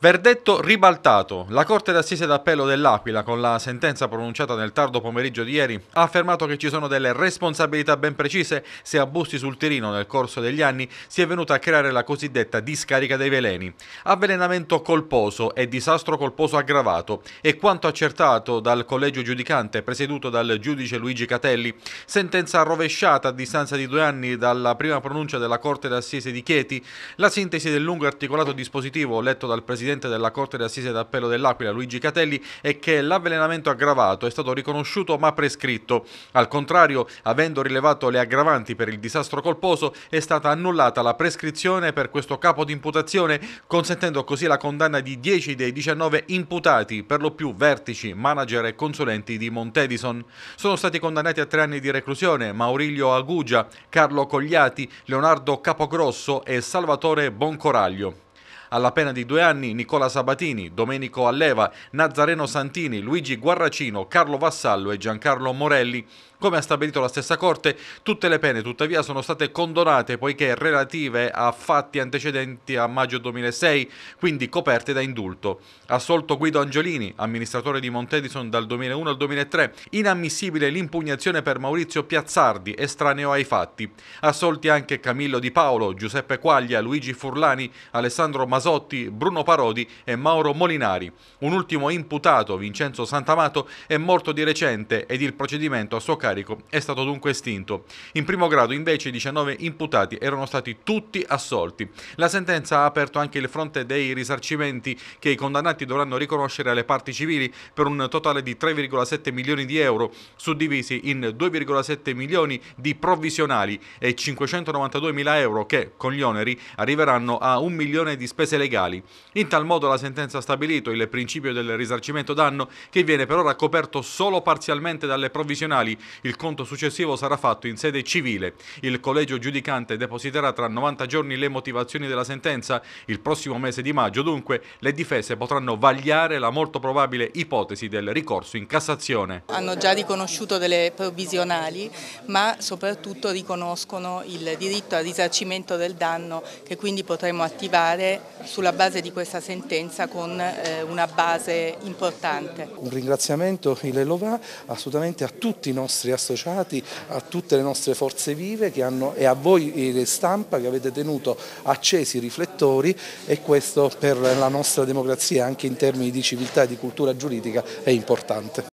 Verdetto ribaltato. La Corte d'Assise d'Appello dell'Aquila, con la sentenza pronunciata nel tardo pomeriggio di ieri, ha affermato che ci sono delle responsabilità ben precise se a Busti sul Tirino nel corso degli anni si è venuta a creare la cosiddetta discarica dei veleni. Avvelenamento colposo e disastro colposo aggravato e quanto accertato dal collegio giudicante presieduto dal giudice Luigi Catelli, sentenza rovesciata a distanza di due anni dalla prima pronuncia della Corte d'Assise di Chieti, la sintesi del lungo e articolato dispositivo letto dal Presidente presidente della Corte d'Assise d'Appello dell'Aquila, Luigi Catelli, è che l'avvelenamento aggravato è stato riconosciuto ma prescritto. Al contrario, avendo rilevato le aggravanti per il disastro colposo, è stata annullata la prescrizione per questo capo di imputazione, consentendo così la condanna di 10 dei 19 imputati, per lo più vertici, manager e consulenti di Montedison. Sono stati condannati a tre anni di reclusione Maurilio Agugia, Carlo Cogliati, Leonardo Capogrosso e Salvatore Boncoraglio alla pena di due anni Nicola Sabatini, Domenico Alleva, Nazareno Santini, Luigi Guarracino, Carlo Vassallo e Giancarlo Morelli. Come ha stabilito la stessa Corte, tutte le pene tuttavia sono state condonate poiché relative a fatti antecedenti a maggio 2006, quindi coperte da indulto. Assolto Guido Angiolini, amministratore di Montedison dal 2001 al 2003, inammissibile l'impugnazione per Maurizio Piazzardi, estraneo ai fatti. Assolti anche Camillo Di Paolo, Giuseppe Quaglia, Luigi Furlani, Alessandro Mazzoni, Masotti, Bruno Parodi e Mauro Molinari. Un ultimo imputato, Vincenzo Santamato, è morto di recente ed il procedimento a suo carico è stato dunque estinto. In primo grado invece i 19 imputati erano stati tutti assolti. La sentenza ha aperto anche il fronte dei risarcimenti che i condannati dovranno riconoscere alle parti civili per un totale di 3,7 milioni di euro, suddivisi in 2,7 milioni di provvisionali e 592 mila euro che, con gli oneri, arriveranno a un milione di spese pretese legali. In tal modo la sentenza ha stabilito il principio del risarcimento danno che viene per ora coperto solo parzialmente dalle provvisionali. Il conto successivo sarà fatto in sede civile. Il collegio giudicante depositerà tra 90 giorni le motivazioni della sentenza. Il prossimo mese di maggio dunque le difese potranno vagliare la molto probabile ipotesi del ricorso in Cassazione. Hanno già riconosciuto delle provvisionali ma soprattutto riconoscono il diritto al risarcimento del danno che quindi potremo attivare sulla base di questa sentenza con eh, una base importante. Un ringraziamento il lo va assolutamente a tutti i nostri associati, a tutte le nostre forze vive hanno, e a voi stampa che avete tenuto accesi i riflettori e questo per la nostra democrazia anche in termini di civiltà e di cultura giuridica è importante.